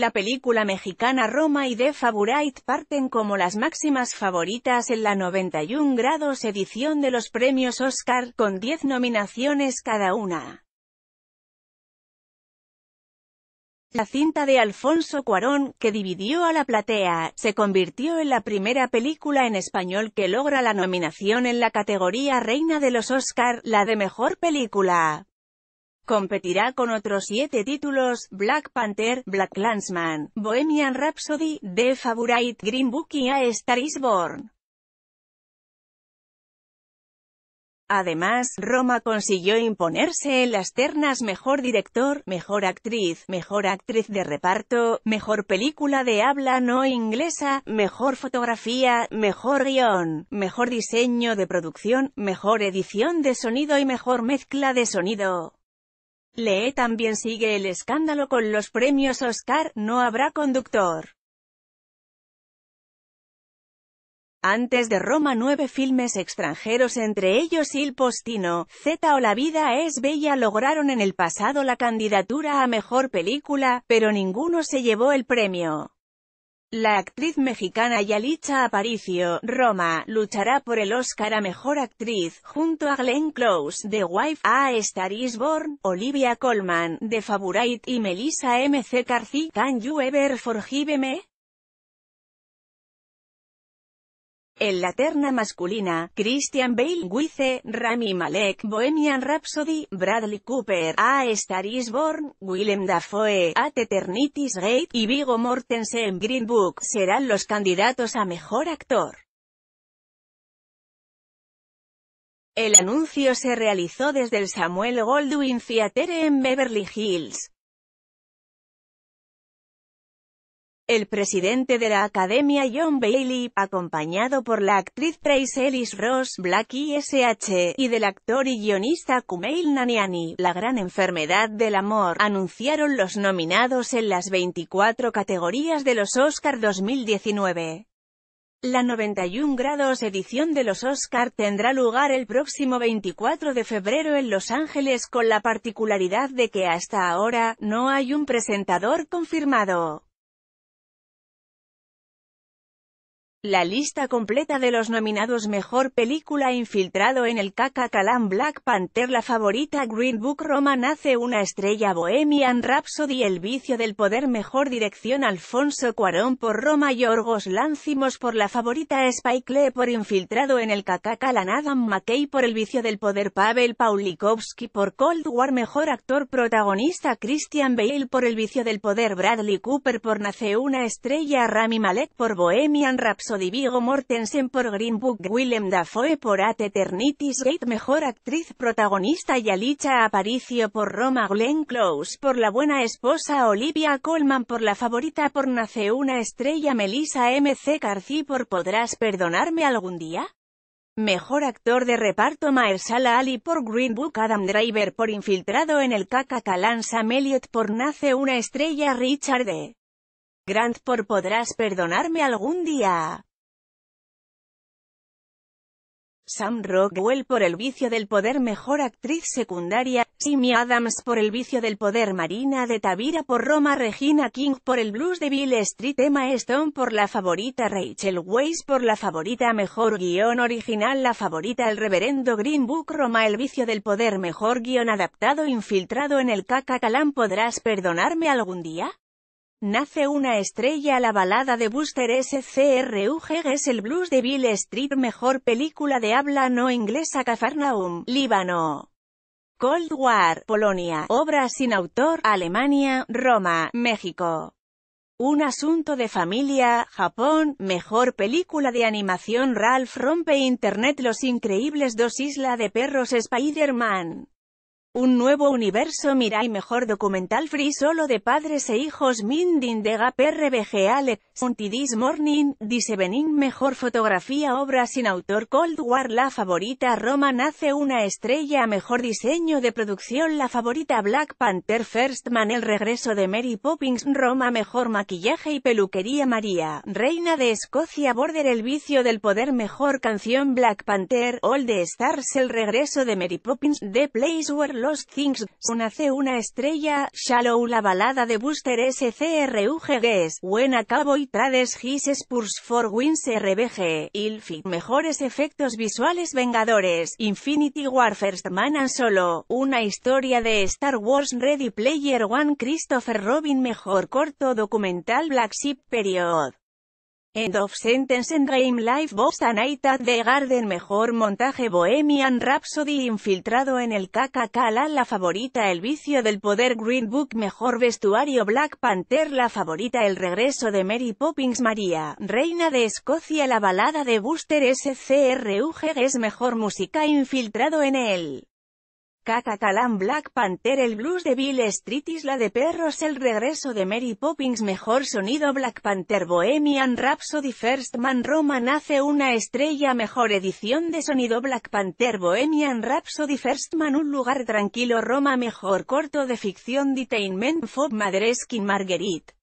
La película mexicana Roma y The Favorite parten como las máximas favoritas en la 91 grados edición de los premios Oscar, con 10 nominaciones cada una. La cinta de Alfonso Cuarón, que dividió a la platea, se convirtió en la primera película en español que logra la nominación en la categoría Reina de los Oscar, la de Mejor Película. Competirá con otros siete títulos, Black Panther, Black Landsman, Bohemian Rhapsody, The Favourite, Green Book y A Star is Born. Además, Roma consiguió imponerse en las ternas Mejor Director, Mejor Actriz, Mejor Actriz de Reparto, Mejor Película de Habla No Inglesa, Mejor Fotografía, Mejor Guión, Mejor Diseño de Producción, Mejor Edición de Sonido y Mejor Mezcla de Sonido. Lee también sigue el escándalo con los premios Oscar, no habrá conductor. Antes de Roma nueve filmes extranjeros entre ellos Il Postino, Z o La vida es bella lograron en el pasado la candidatura a Mejor Película, pero ninguno se llevó el premio. La actriz mexicana Yalitza Aparicio, Roma, luchará por el Oscar a Mejor Actriz, junto a Glenn Close, The Wife, A Star Is Born, Olivia Colman, The Favourite y Melissa M. C. Carthy. Can You Ever Forgive Me? En la terna masculina, Christian Bale, Wize, Rami Malek, Bohemian Rhapsody, Bradley Cooper, A Star is Born, Willem Dafoe, At Eternity's Gate y Vigo Mortensen Green Book serán los candidatos a Mejor Actor. El anuncio se realizó desde el Samuel Goldwyn Theatre en Beverly Hills. El presidente de la academia John Bailey, acompañado por la actriz Trace Ellis Ross Blackie S.H., y del actor y guionista Kumail Naniani, La gran enfermedad del amor, anunciaron los nominados en las 24 categorías de los Oscar 2019. La 91 grados edición de los Oscar tendrá lugar el próximo 24 de febrero en Los Ángeles con la particularidad de que hasta ahora, no hay un presentador confirmado. La lista completa de los nominados Mejor Película Infiltrado en el Caca Black Panther La Favorita Green Book Roma Nace una Estrella Bohemian Rhapsody El Vicio del Poder Mejor Dirección Alfonso Cuarón por Roma Yorgos Láncimos por La Favorita Spike Lee por Infiltrado en el Caca Adam McKay por El Vicio del Poder Pavel Paulikowski por Cold War Mejor Actor Protagonista Christian Bale por El Vicio del Poder Bradley Cooper por Nace una Estrella Rami Malek por Bohemian Rhapsody Divigo Mortensen por Green Book Willem Dafoe por At Eternity's Gate Mejor Actriz Protagonista Alicia Aparicio por Roma Glenn Close por La Buena Esposa Olivia Colman por La Favorita por Nace una Estrella Melissa M. C. Carci por Podrás Perdonarme Algún Día? Mejor actor de reparto Maersala Ali por Green Book Adam Driver por Infiltrado en el KKK Sam Elliot por Nace una estrella Richard D. E. Grant por podrás perdonarme algún día. Sam Rockwell por El vicio del poder Mejor actriz secundaria, Simi Adams por El vicio del poder Marina de Tavira por Roma Regina King por El blues de Bill Street Emma Stone por La favorita Rachel Weisz por La favorita Mejor guión original La favorita El reverendo Green Book Roma El vicio del poder Mejor guión adaptado Infiltrado en el Caca Calán ¿Podrás perdonarme algún día? Nace una estrella la balada de Buster SCRUG es el blues de Bill Street mejor película de habla no inglesa Cafarnaum, Líbano. Cold War, Polonia, obra sin autor, Alemania, Roma, México. Un asunto de familia, Japón, mejor película de animación Ralph rompe Internet Los increíbles dos Isla de perros Spider-Man. Un nuevo universo Mirai mejor documental free solo de padres e hijos Gap R.B.G. Alex Unti This Morning Disevening mejor fotografía obra sin autor Cold War La favorita Roma nace una estrella mejor diseño de producción La favorita Black Panther First Man El regreso de Mary Poppins Roma mejor maquillaje y peluquería María Reina de Escocia Border El vicio del poder mejor canción Black Panther All the Stars El regreso de Mary Poppins The Place Where los Things, nace una estrella, Shallow la balada de Booster, SCRUGGs, Buena y Trades His Spurs for Wins RBG, Ilfi, e, Mejores Efectos Visuales Vengadores, Infinity First Man and Solo, Una Historia de Star Wars Ready Player One Christopher Robin Mejor Corto Documental Black Sheep Period End of sentence and Dream Life Box a Night at the Garden Mejor montaje Bohemian Rhapsody Infiltrado en el KKK La favorita El vicio del poder Green Book Mejor vestuario Black Panther La favorita El regreso de Mary Poppins María, Reina de Escocia La balada de Buster SCRUG es mejor música Infiltrado en el Kaka Black Panther El blues de Bill Street Isla de Perros El regreso de Mary Poppins Mejor sonido Black Panther Bohemian Rhapsody First Man Roma Nace una estrella Mejor edición de sonido Black Panther Bohemian Rhapsody First Man Un lugar tranquilo Roma Mejor corto de ficción Detainment Fob Madreskin Marguerite